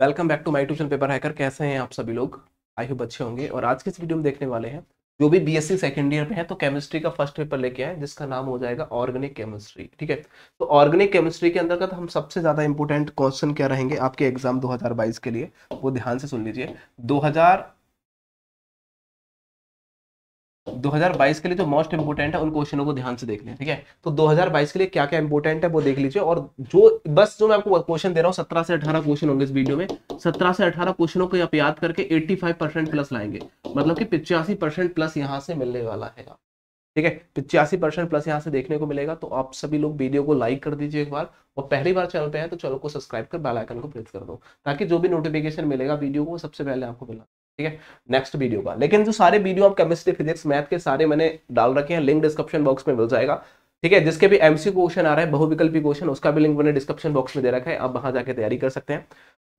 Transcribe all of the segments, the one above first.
welcome back to my tuition paper hacker कैसे हैं आप सभी लोग आई होप अच्छे होंगे और आज के इस वीडियो में देखने वाले हैं जो भी बीएससी सेकेंड ईयर में है तो केमिस्ट्री का फर्स्ट पेपर लेके आए जिसका नाम हो जाएगा ऑर्गेनिक केमिस्ट्री ठीक है तो ऑर्गेनिक केमिस्ट्री के अंतर्गत हम सबसे ज्यादा इंपॉर्टेंट क्वेश्चन क्या रहेंगे आपके एग्जाम बाईस के लिए वो ध्यान से सुन लीजिए हजार 2022 के लिए जो मोस्ट इंपोर्टेंट है उन क्वेश्चनों को ध्यान से देख लें ठीक है तो 2022 के लिए क्या क्या इंपोर्टेंट है वो देख लीजिए और जो बस जो मैं आपको क्वेश्चन दे रहा हूँ सत्रह से अठारह क्वेश्चन होंगे इस वीडियो में सत्रह से अठारह क्वेश्चनों को आप याद करके 85 परसेंट प्लस लाएंगे मतलब कि पिचासी प्लस यहाँ से मिलने वाला है ठीक है पिचासी प्लस यहाँ से देखने को मिलेगा तो आप सभी लोग वीडियो को लाइक कर दीजिए एक बार और पहली बार चैनल पे है तो चैनल को सब्सक्राइब कर बेल आइकन को प्रेस कर दो ताकि जो भी नोटिफिकेशन मिलेगा वीडियो को सबसे पहले आपको मिला ठीक है नेक्स्ट वीडियो का लेकिन जो सारे वीडियो आप केमिस्ट्री फिजिक्स मैथ के सारे मैंने डाल रखे हैं लिंक डिस्क्रिप्शन बॉक्स में मिल जाएगा ठीक है जिसके भी एमसी क्वेश्चन आ रहा है बहुविकल्पी क्वेश्चन उसका भी लिंक मैंने डिस्क्रिप्शन बॉक्स में दे रखा है आप वहां जाकर तैयारी कर सकते हैं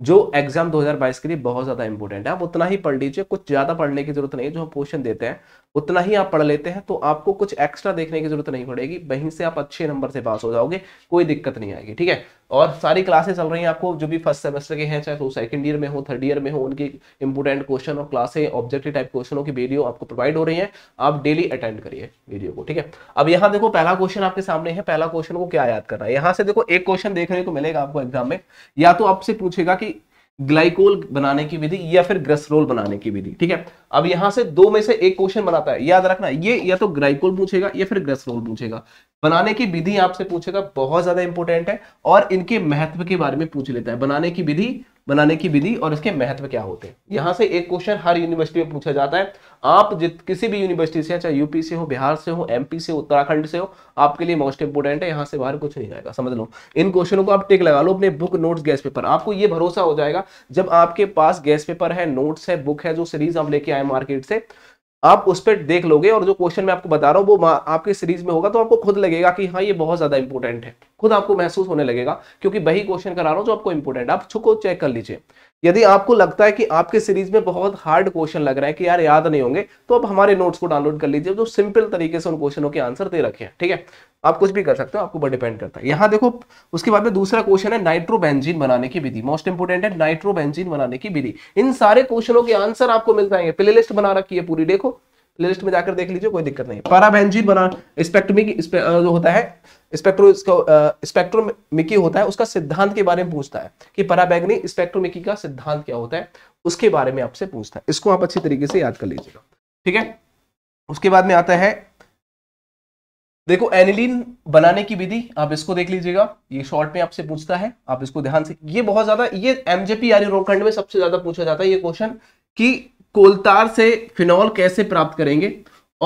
जो एग्जाम 2022 के लिए बहुत ज्यादा इंपॉर्टेंट है आप उतना ही पढ़ लीजिए कुछ ज्यादा पढ़ने की जरूरत नहीं है जो हम क्वेश्चन देते हैं उतना ही आप पढ़ लेते हैं तो आपको कुछ एक्स्ट्रा देखने की जरूरत नहीं पड़ेगी वहीं से आप अच्छे नंबर से पास हो जाओगे कोई दिक्कत नहीं आएगी ठीक है और सारी क्लासेस चल रही हैं आपको जो भी फर्स्ट सेमेस्टर के हैं चाहे वो सेकंड ईयर में हो थर्ड ईयर में हो उनकी इंपोर्टेंट क्वेश्चन और क्लासे ऑब्जेक्टिव टाइप क्वेश्चनों की वीडियो आपको प्रोवाइड हो रही है आप डेली अटेंड करिए वीडियो को ठीक है अब यहाँ देखो पहला क्वेश्चन आपके सामने है पहला क्वेश्चन को क्या याद करना है यहाँ से देखो एक क्वेश्चन देखने को मिलेगा आपको एग्जाम में या तो आपसे पूछेगा कि ग्लाइकोल बनाने की विधि या फिर ग्रेसरोल बनाने की विधि ठीक है अब यहां से दो में से एक क्वेश्चन बनाता है याद रखना ये या तो ग्लाइकोल पूछेगा या फिर ग्रेसरोल पूछेगा बनाने की विधि आपसे पूछेगा बहुत ज्यादा इंपॉर्टेंट है और इनके महत्व के बारे में पूछ लेता है बनाने की विधि बनाने की विधि और इसके महत्व क्या होते हैं यहाँ से एक क्वेश्चन हर यूनिवर्सिटी में पूछा जाता है आप जित किसी भी यूनिवर्सिटी से चाहे यूपी से हो बिहार से हो एमपी से उत्तराखंड से हो आपके लिए मोस्ट इंपोर्टेंट है यहाँ से बाहर कुछ नहीं जाएगा समझ लो इन क्वेश्चनों को आप टेक लगा लो अपने बुक नोट्स गैस पेपर आपको ये भरोसा हो जाएगा जब आपके पास गैस पेपर है नोट्स है बुक है जो सीरीज आप लेके आए मार्केट से आप उस पर देख लोगे और जो क्वेश्चन मैं आपको बता रहा हूँ वो आपके सीरीज में होगा तो आपको खुद लगेगा कि हाँ ये बहुत ज्यादा इंपॉर्टेंट है खुद आपको महसूस होने लगेगा क्योंकि वही क्वेश्चन करा रहा हूँ जो आपको इंपॉर्टेंट आप छुको चेक कर लीजिए यदि आपको लगता है कि आपके सीरीज में बहुत हार्ड क्वेश्चन लग रहा है कि यार याद नहीं होंगे तो आप हमारे नोट्स को डाउनलोड कर लीजिए जो सिंपल तरीके से उन क्वेश्चनों के आंसर दे रखे हैं ठीक है आप कुछ भी कर सकते हो आपको ऊपर डिपेंड करता है यहाँ देखो उसके बाद में दूसरा क्वेश्चन है नाइट्रोबेंजीन बनाने की विधि मोस्ट इंपोर्टेंट है नाइट्रोबेंजीन बनाने की विधि इन सारे क्वेश्चनों के आंसर आपको मिल जाएंगे प्ले लिस्ट बना रखी है पूरी देखो प्ले लिस्ट में जाकर देख लीजिए कोई दिक्कत नहीं पराबेंजीन बना स्पेक्ट्रमिक जो होता है स्पेक्ट्रो स्पेक्ट्रोमिकी होता है उसका सिद्धांत के बारे में पूछता है कि पराबैग्नि स्पेक्ट्रोमिकी का सिद्धांत क्या होता है उसके बारे में आपसे पूछता है इसको आप अच्छी तरीके से याद कर लीजिएगा ठीक है उसके बाद में आता है देखो एनिलीन बनाने की विधि आप इसको देख लीजिएगा ये शॉर्ट में आपसे पूछता है आप इसको ध्यान से ये बहुत ज्यादा ये एमजेपी यानी रोखंड में सबसे ज्यादा पूछा जाता है ये क्वेश्चन कि कोलतार से फिनॉल कैसे प्राप्त करेंगे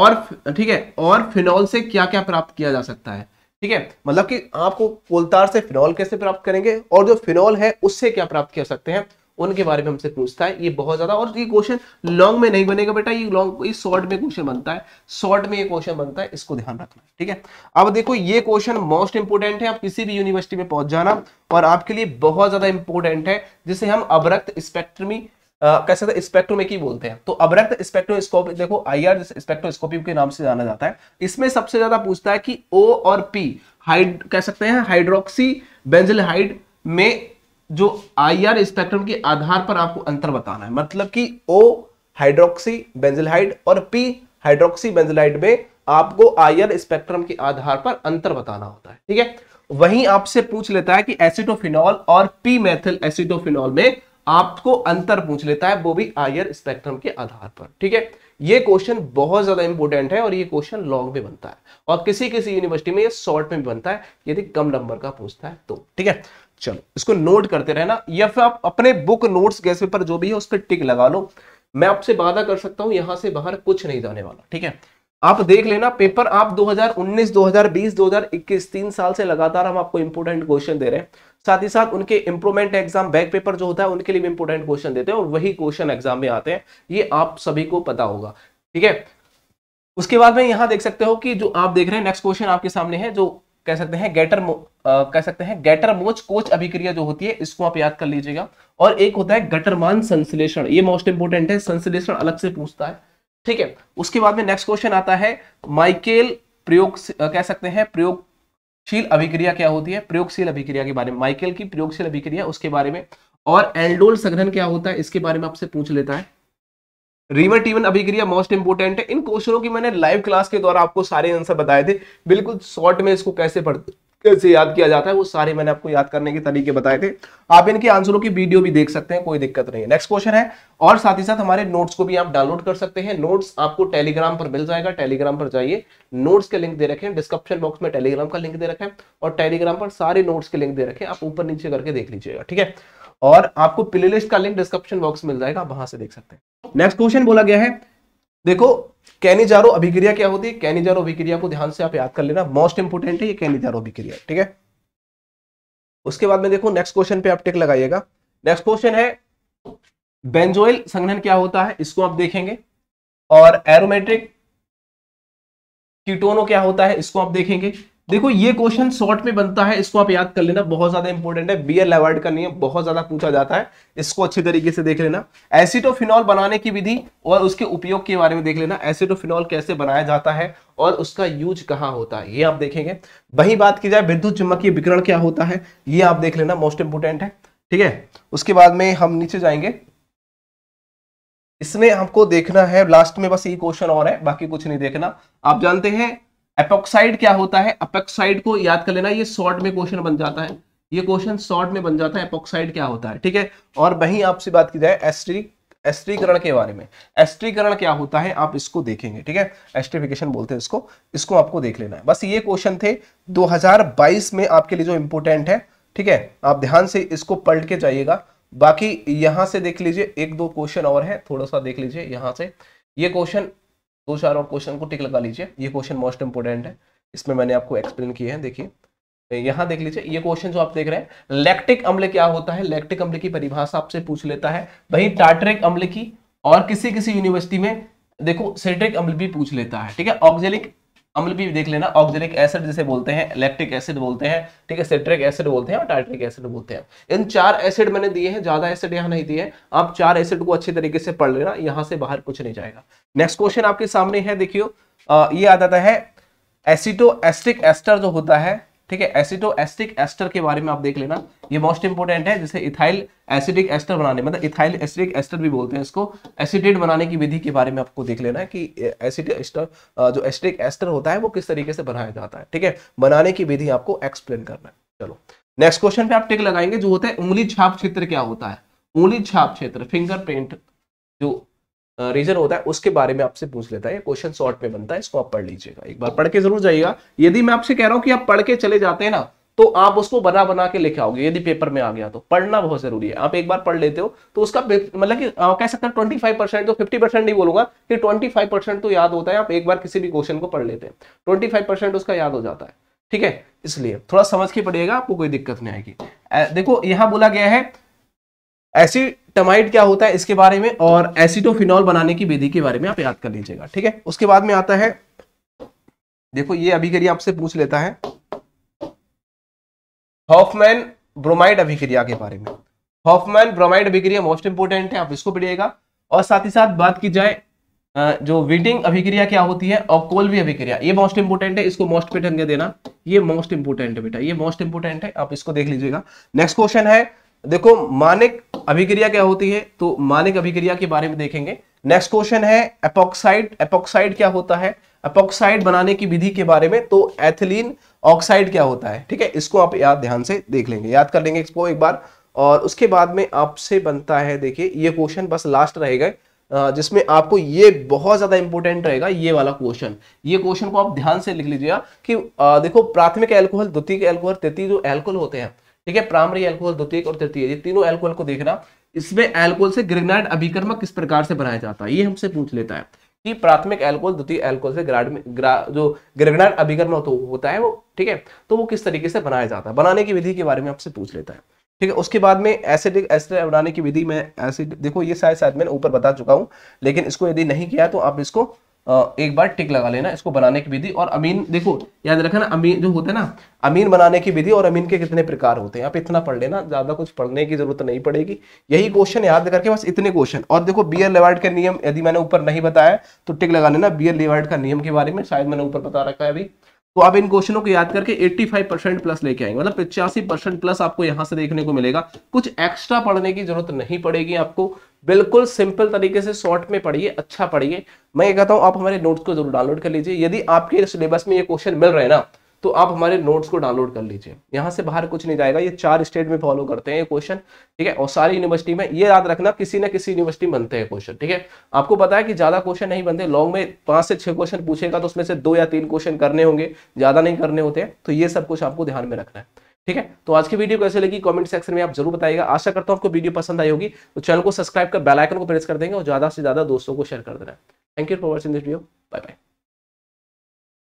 और ठीक है और फिनॉल से क्या क्या प्राप्त किया जा सकता है ठीक है मतलब कि आपको कोलतार से फिनॉल कैसे प्राप्त करेंगे और जो फिनॉल है उससे क्या प्राप्त कर सकते हैं उनके बारे में हमसे पूछता है ये बहुत ज्यादा और ये क्वेश्चन लॉन्ग में नहीं बनेगा बेटा ये लॉन्ग ये शॉर्ट में क्वेश्चन बनता है शॉर्ट में ये क्वेश्चन बनता है इसको ध्यान रखना ठीक है अब देखो ये क्वेश्चन मोस्ट इंपोर्टेंट है आप किसी भी यूनिवर्सिटी में पहुंच जाना और आपके लिए बहुत ज्यादा इंपोर्टेंट है जिसे हम अवरक्त स्पेक्ट्रमी कैसे था स्पेक्ट्रोमेकी बोलते हैं तो अबरक्त स्पेक्ट्रोस्कोप देखो आई आर स्पेक्ट्रोस्कोपी के नाम से जाना जाता है इसमें सबसे ज्यादा पूछता है कि ओ और पी हाइड कह सकते हैं हाइड्रोक्सी बेंजिल हाइड में जो आईआर स्पेक्ट्रम के आधार पर आपको अंतर बताना है मतलब कि ओ हाइड्रोक्सी बेंजिलहाइड और पी हाइड्रोक्सी बेंजिलहाइड में आपको आईआर स्पेक्ट्रम के आधार पर अंतर बताना होता है ठीक है वहीं आपसे पूछ लेता है कि एसिटोफिनॉल और पी मैथिल एसिटोफिनॉल में आपको अंतर पूछ लेता है वो भी आयर स्पेक्ट्रम के आधार पर ठीक है ये क्वेश्चन बहुत ज्यादा इंपॉर्टेंट है और ये क्वेश्चन लॉन्ग में बनता है और किसी किसी यूनिवर्सिटी में ये शॉर्ट में भी बनता है यदि कम नंबर का पूछता है तो ठीक है चलो इसको नोट करते रहना या फिर आप अपने बुक नोट्स गैस पेपर जो भी है उस पर टिक लगा लो मैं आपसे वादा कर सकता हूं यहां से बाहर कुछ नहीं जाने वाला ठीक है आप देख लेना पेपर आप 2019, 2020, 2021 तीन साल से लगातार हम आपको इंपोर्टेंट क्वेश्चन दे रहे हैं साथ ही साथ उनके इंप्रूवमेंट एग्जाम बैक पेपर जो होता है उनके लिए भी इंपोर्टेंट क्वेश्चन देते हैं और वही क्वेश्चन एग्जाम में आते हैं ये आप सभी को पता होगा ठीक है उसके बाद में यहां देख सकते हो कि जो आप देख रहे हैं नेक्स्ट क्वेश्चन आपके सामने है जो कह सकते हैं गैटर कह सकते हैं गेटर मोच कोच अभिक्रिया जो होती है इसको आप याद कर लीजिएगा और एक होता है गटरमान संश्लेषण ये मोस्ट इंपोर्टेंट है संश्लेषण अलग से पूछता है ठीक है उसके बाद में नेक्स्ट क्वेश्चन आता है माइकेल प्रयोग कह सकते हैं प्रयोग शील अभिक्रिया क्या होती है प्रयोगशील अभिक्रिया के बारे में माइकेल की प्रयोगशील अभिक्रिया उसके बारे में और एल्डोल संग्रहण क्या होता है इसके बारे में आपसे पूछ लेता है टीवन अभिक्रिया मोस्ट इंपोर्टेंट है इन क्वेश्चनों की मैंने लाइव क्लास के द्वारा आपको सारे आंसर बताए थे बिल्कुल शॉर्ट में इसको कैसे पढ़ कैसे याद किया जाता है वो सारे मैंने आपको याद करने के तरीके बताए थे आप इनके आंसरों की वीडियो भी देख सकते हैं कोई दिक्कत नहीं है नेक्स्ट क्वेश्चन है और साथ ही साथ हमारे नोट्स को भी आप डाउनलोड कर सकते हैं नोट्स आपको टेलीग्राम पर मिल जाएगा टेलीग्राम पर जाइए नोट्स के लिंक दे रखे हैं डिस्क्रिप्शन बॉक्स में टेलीग्राम का लिंक दे रखे हैं और टेलीग्राम पर सारे नोट्स के लिंक दे रखे हैं आप ऊपर नीचे करके देख लीजिएगा ठीक है और आपको प्लेलिस्ट का लिंक डिस्क्रिप्शन बॉक्स मिल जाएगा आप वहां से देख सकते हैं नेक्स्ट क्वेश्चन बोला गया है देखो कैनिजारो अभिक्रिया क्या होती है कैनिजारो अभिक्रिया को ध्यान से आप याद कर लेना मोस्ट इंपोर्टेंट है ये कैनिजारो अभिक्रिया ठीक है उसके बाद में देखो नेक्स्ट क्वेश्चन पे आप टिक लगाइएगा नेक्स्ट क्वेश्चन है बेंजोइल संगठन क्या होता है इसको आप देखेंगे और एरोमेट्रिक कीटोनो क्या होता है इसको आप देखेंगे देखो ये क्वेश्चन शॉर्ट में बनता है इसको आप याद कर लेना बहुत ज्यादा इंपॉर्टेंट है बी एल अवॉइड का नियम बहुत ज्यादा पूछा जाता है इसको अच्छे तरीके से देख लेना एसिटोफिनॉल बनाने की विधि और उसके उपयोग के बारे में देख लेना एसिटोफिनॉल कैसे बनाया जाता है और उसका यूज कहाँ होता है ये आप देखेंगे वही बात की जाए विद्युत चुम्बकीय विकरण क्या होता है ये आप देख लेना मोस्ट इंपोर्टेंट है ठीक है उसके बाद में हम नीचे जाएंगे इसमें हमको देखना है लास्ट में बस ये क्वेश्चन और है बाकी कुछ नहीं देखना आप जानते हैं एपोक्साइड क्या होता है अपेक्साइड को याद कर लेना ये शॉर्ट में क्वेश्चन बन जाता है ये क्वेश्चन शॉर्ट में बन जाता है एपोक्साइड क्या होता है ठीक है और वही आपसे बात की जाए एस्ट्रिक एस्ट्रीकरण के बारे में एस्ट्रीकरण क्या होता है आप इसको देखेंगे ठीक है एस्ट्रीफिकेशन बोलते हैं इसको इसको आपको देख लेना है बस ये क्वेश्चन थे 2022 में आपके लिए जो इंपोर्टेंट है ठीक है आप ध्यान से इसको पलट के जाइएगा बाकी यहां से देख लीजिए एक दो क्वेश्चन और है थोड़ा सा देख लीजिए यहां से ये क्वेश्चन दो चार और क्वेश्चन को टिक लगा लीजिए ये क्वेश्चन मोस्ट इंपोर्टेंट है इसमें मैंने आपको एक्सप्लेन किया है देखिए तो यहाँ देख लीजिए ये क्वेश्चन जो आप देख रहे हैं लैक्टिक अम्ल क्या होता है लैक्टिक अम्ल की परिभाषा आपसे पूछ लेता है वही टाटरिक अम्ल की और किसी किसी यूनिवर्सिटी में देखो सेट्रिक अम्ल भी पूछ लेता है ठीक है ऑक्जेलिक अम्ल भी देख लेना ऑक्जेनिक एसिड जिसे बोलते हैं इलेक्ट्रिक एसिड बोलते हैं ठीक है सिट्रिक एसिड बोलते हैं और टाइट्रिक एसिड बोलते हैं इन चार एसिड मैंने दिए हैं ज्यादा एसिड यहाँ नहीं दिए आप चार एसिड को अच्छे तरीके से पढ़ लेना यहाँ से बाहर कुछ नहीं जाएगा नेक्स्ट क्वेश्चन आपके सामने है देखियो ये आ जाता है एसिटो एस्टिक एस्टर जो होता है ठीक है एसिडो एसिटिक एस्टर के बारे में आप देख लेना ये मोस्ट इंपोर्टेंट है जिसे इथाइल एसिडिक एस्टर बनाने मतलब इथाइल एसिडिक एस्टर भी बोलते हैं इसको एसिडेट बनाने की विधि के बारे में आपको देख लेना है कि एसिड एस्टर जो एसिडिक एस्टर होता है वो किस तरीके से बनाया जाता है ठीक है बनाने की विधि आपको एक्सप्लेन करना है चलो नेक्स्ट क्वेश्चन पे आप टिक लगाएंगे जो होता है उंगली छाप क्षेत्र क्या होता है उंगली छाप क्षेत्र फिंगरप्रिंट जो रीजन होता है उसके बारे में आपसे पूछ लेता है क्वेश्चन शॉर्ट में बनता है इसको आप पढ़ लीजिएगा एक बार पढ़ के जरूर जाइएगा यदि मैं आपसे कह रहा हूं कि आप पढ़ के चले जाते हैं ना तो आप उसको बना बना के लिखे आओगे यदि पेपर में आ गया तो पढ़ना बहुत जरूरी है आप एक बार पढ़ लेते हो तो उसका मतलब कि कह सकते हैं ट्वेंटी फाइव परसेंट तो फिफ्टी परसेंट नहीं बोलूंगा कि ट्वेंटी फाइव परसेंट तो याद होता है आप एक बार किसी भी क्वेश्चन को पढ़ लेते हैं ट्वेंटी फाइव परसेंट उसका याद हो जाता है ठीक है इसलिए थोड़ा समझ के पढ़िएगा आपको कोई दिक्कत नहीं आएगी देखो यहां बोला गया है ऐसी टमाइट क्या होता है इसके बारे में और एसिडोफिनॉल बनाने की विधि के बारे में आप याद कर लीजिएगा ठीक है उसके बाद में आता है देखो ये अभिक्रिया आपसे पूछ लेता है हॉफमैन ब्रोमाइड अभिक्रिया के बारे में हॉफमैन ब्रोमाइड अभिक्रिया मोस्ट इंपोर्टेंट है आप इसको पढ़िएगा और साथ ही साथ बात की जाए जो वीटिंग अभिक्रिया क्या होती है और कोलवी अभिक्रिया ये मोस्ट इंपोर्टेंट है इसको मोस्ट पे ढंग देना ये मोस्ट इंपोर्टेंट है बेटा ये मोस्ट इंपोर्टेंट है आप इसको देख लीजिएगा नेक्स्ट क्वेश्चन है देखो मानिक अभिक्रिया क्या होती है तो मानिक अभिक्रिया के बारे में देखेंगे नेक्स्ट क्वेश्चन है एपोक्साइड एपोक्साइड क्या होता है एपोक्साइड बनाने की विधि के बारे में तो एथिलीन ऑक्साइड क्या होता है ठीक है इसको आप याद ध्यान से देख लेंगे याद कर लेंगे इसको एक बार और उसके बाद में आपसे बनता है देखिए ये क्वेश्चन बस लास्ट रहेगा जिसमें आपको ये बहुत ज़्यादा इंपॉर्टेंट रहेगा ये वाला क्वेश्चन ये क्वेश्चन को आप ध्यान से लिख लीजिएगा कि देखो प्राथमिक एल्कोहल द्वितीय एल्कोहल तृतीय जो एल्कोहल होते हैं ठीक है प्राइमरी एल्कोहल द्वितीय और तृतीय ये तीनों एल्कोहल को देखना इसमें एल्कोहल से ग्रेनाइड अभिकर्मक किस प्रकार से बनाया जाता है ये हमसे पूछ लेता है कि प्राथमिक एल्कोहल द्वितीय एल्कोहल से ग्राड ग्रा, जो ग्रेनाइड अभिकर्मण तो होता है वो ठीक है तो वो किस तरीके से बनाया जाता है बनाने की विधि के बारे में आपसे पूछ लेता है ठीक है उसके बाद में एसिडिक एस्टर बनाने की विधि में एसिड देखो ये शायद शायद मैंने ऊपर बता चुका हूं लेकिन इसको यदि नहीं किया तो आप इसको एक बार टिक लगा लेना इसको बनाने की विधि और अमीन देखो याद रखना अमीन जो होते हैं ना अमीन बनाने की विधि और अमीन के कितने प्रकार होते हैं आप इतना पढ़ लेना ज़्यादा कुछ पढ़ने की जरूरत नहीं पड़ेगी यही क्वेश्चन याद करके बस इतने क्वेश्चन और देखो बियर लेवार्ड के नियम यदि मैंने ऊपर नहीं बताया तो टिक लगा लेना बियर एल का नियम के बारे में शायद मैंने ऊपर बता रखा है अभी तो आप इन क्वेश्चनों को याद करके 85 परसेंट प्लस लेके आएंगे मतलब पिचासी परसेंट प्लस आपको यहाँ से देखने को मिलेगा कुछ एक्स्ट्रा पढ़ने की जरूरत नहीं पड़ेगी आपको बिल्कुल सिंपल तरीके से शॉर्ट में पढ़िए अच्छा पढ़िए मैं ये कहता हूँ आप हमारे नोट्स को जरूर डाउनलोड कर लीजिए यदि आपके सिलेबस में ये क्वेश्चन मिल रहे हैं ना तो आप हमारे नोट्स को डाउनलोड कर लीजिए यहाँ से बाहर कुछ नहीं जाएगा ये चार स्टेट में फॉलो करते हैं ये क्वेश्चन ठीक है और सारी यूनिवर्सिटी में ये याद रखना किसी ना किसी यूनिवर्सिटी में बनते हैं क्वेश्चन ठीक है आपको पता है कि ज्यादा क्वेश्चन नहीं बनते लॉन्ग में पांच से छह क्वेश्चन पूछेगा तो उसमें से दो या तीन क्वेश्चन करने होंगे ज्यादा नहीं करने होते हैं तो ये सब कुछ आपको ध्यान में रखना है ठीक है तो आज की वीडियो कैसे लगी कमेंट सेक्शन में आप जरूर बताएगा आशा करता हूँ आपको वीडियो पसंद आई होगी तो चैनल को सब्सक्राइब कर बेल आइकन को प्रेस कर देंगे और ज्यादा से ज्यादा दोस्तों को शेयर कर देना thank you for watching this video bye bye